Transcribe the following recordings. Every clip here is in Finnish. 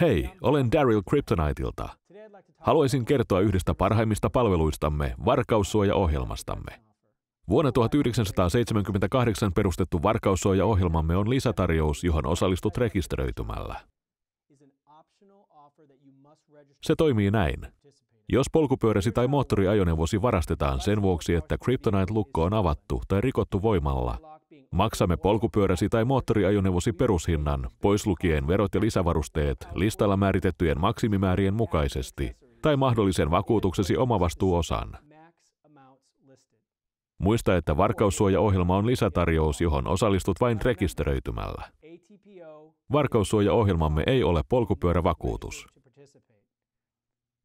Hei, olen Daryl Kryptoniteilta. Haluaisin kertoa yhdestä parhaimmista palveluistamme, varkaussuojaohjelmastamme. Vuonna 1978 perustettu varkaussuojaohjelmamme on lisätarjous, johon osallistut rekisteröitymällä. Se toimii näin. Jos polkupyöräsi tai moottoriajoneuvosi varastetaan sen vuoksi, että Kryptonite-lukko on avattu tai rikottu voimalla, Maksamme polkupyöräsi tai moottoriajoneuvosi perushinnan, pois lukien verot ja lisävarusteet, listalla määritettyjen maksimimäärien mukaisesti, tai mahdollisen vakuutuksesi omavastuuosan. Muista, että varkaussuojaohjelma on lisätarjous, johon osallistut vain rekisteröitymällä. Varkaussuojaohjelmamme ei ole polkupyörävakuutus.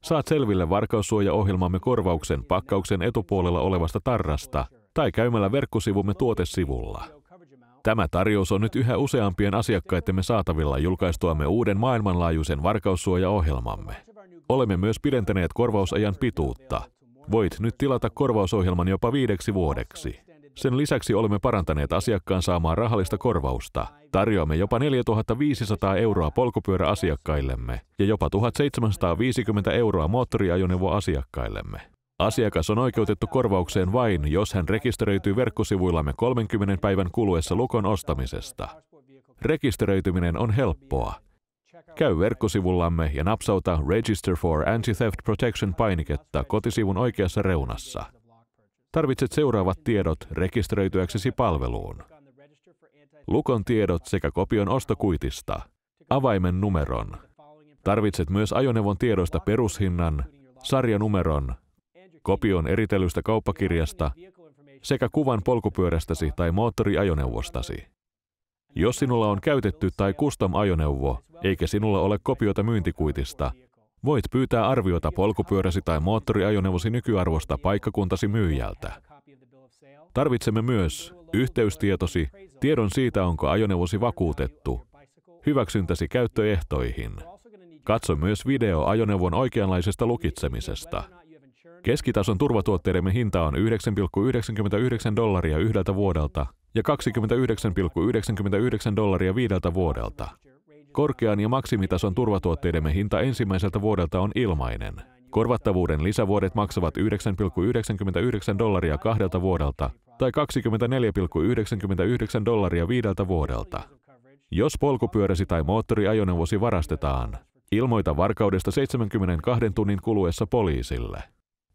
Saat selville varkaussuojaohjelmamme korvauksen pakkauksen etupuolella olevasta tarrasta tai käymällä verkkosivumme tuotesivulla. Tämä tarjous on nyt yhä useampien asiakkaittemme saatavilla julkaistuamme uuden maailmanlaajuisen varkaussuojaohjelmamme. Olemme myös pidentäneet korvausajan pituutta. Voit nyt tilata korvausohjelman jopa viideksi vuodeksi. Sen lisäksi olemme parantaneet asiakkaan saamaa rahallista korvausta. Tarjoamme jopa 4500 euroa polkupyöräasiakkaillemme ja jopa 1750 euroa moottoriajoneuvoasiakkaillemme. Asiakas on oikeutettu korvaukseen vain, jos hän rekisteröityy verkkosivuillamme 30 päivän kuluessa lukon ostamisesta. Rekisteröityminen on helppoa. Käy verkkosivullamme ja napsauta Register for Anti-Theft Protection-painiketta kotisivun oikeassa reunassa. Tarvitset seuraavat tiedot rekisteröityäksesi palveluun. Lukon tiedot sekä kopion ostokuitista, avaimen numeron. Tarvitset myös ajoneuvon tiedoista perushinnan, sarjanumeron kopion eritellystä kauppakirjasta sekä kuvan polkupyörästäsi tai moottoriajoneuvostasi. Jos sinulla on käytetty tai custom-ajoneuvo, eikä sinulla ole kopiota myyntikuitista, voit pyytää arviota polkupyöräsi tai moottoriajoneuvosi nykyarvosta paikkakuntasi myyjältä. Tarvitsemme myös yhteystietosi, tiedon siitä, onko ajoneuvosi vakuutettu, hyväksyntäsi käyttöehtoihin. Katso myös video ajoneuvon oikeanlaisesta lukitsemisesta. Keskitason turvatuotteidemme hinta on 9,99 dollaria yhdeltä vuodelta ja 29,99 dollaria viideltä vuodelta. Korkean ja maksimitason turvatuotteidemme hinta ensimmäiseltä vuodelta on ilmainen. Korvattavuuden lisävuodet maksavat 9,99 dollaria kahdelta vuodelta tai 24,99 dollaria viideltä vuodelta. Jos polkupyöräsi tai moottoriajoneuvosi varastetaan, ilmoita varkaudesta 72 tunnin kuluessa poliisille.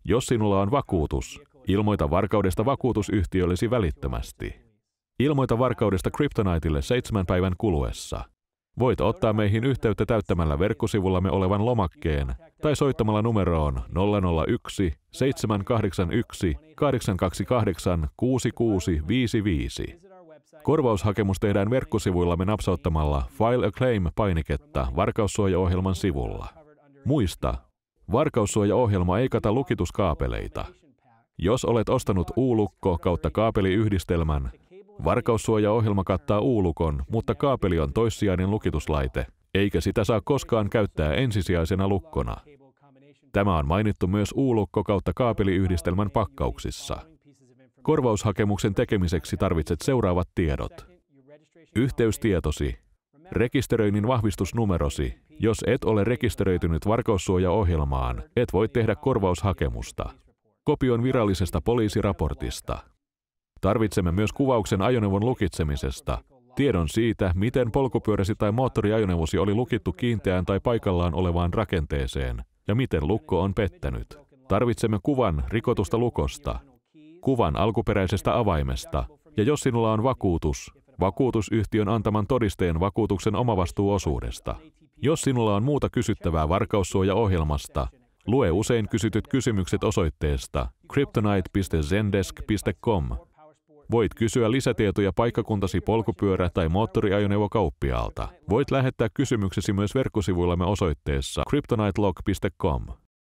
Jos sinulla on vakuutus, ilmoita varkaudesta vakuutusyhtiöllesi välittömästi. Ilmoita varkaudesta Kryptoniteille seitsemän päivän kuluessa. Voit ottaa meihin yhteyttä täyttämällä verkkosivullamme olevan lomakkeen tai soittamalla numeroon 001 781 828 6655. Korvaushakemus tehdään verkkosivuillamme napsauttamalla File a Claim-painiketta varkaussuojaohjelman sivulla. Muista, Varkaussuojaohjelma ei kata lukituskaapeleita. Jos olet ostanut uulukko kautta kaapeliyhdistelmän, varkaussuojaohjelma kattaa uulukon, mutta kaapeli on toissijainen lukituslaite, eikä sitä saa koskaan käyttää ensisijaisena lukkona. Tämä on mainittu myös uulukko kautta kaapeliyhdistelmän pakkauksissa. Korvaushakemuksen tekemiseksi tarvitset seuraavat tiedot. Yhteystietosi, rekisteröinnin vahvistusnumerosi jos et ole rekisteröitynyt varkaussuojaohjelmaan, et voi tehdä korvaushakemusta. Kopion virallisesta poliisiraportista. Tarvitsemme myös kuvauksen ajoneuvon lukitsemisesta, tiedon siitä, miten polkupyöräsi tai moottoriajoneuvosi oli lukittu kiinteään tai paikallaan olevaan rakenteeseen, ja miten lukko on pettänyt. Tarvitsemme kuvan rikotusta lukosta, kuvan alkuperäisestä avaimesta, ja jos sinulla on vakuutus, vakuutusyhtiön antaman todisteen vakuutuksen omavastuuosuudesta. Jos sinulla on muuta kysyttävää varkaussuojaohjelmasta, lue usein kysytyt kysymykset osoitteesta kryptonite.zendesk.com. Voit kysyä lisätietoja paikkakuntasi polkupyörä- tai moottoriajoneuvokauppiaalta. Voit lähettää kysymyksesi myös verkkosivuillamme osoitteessa kryptonitelog.com.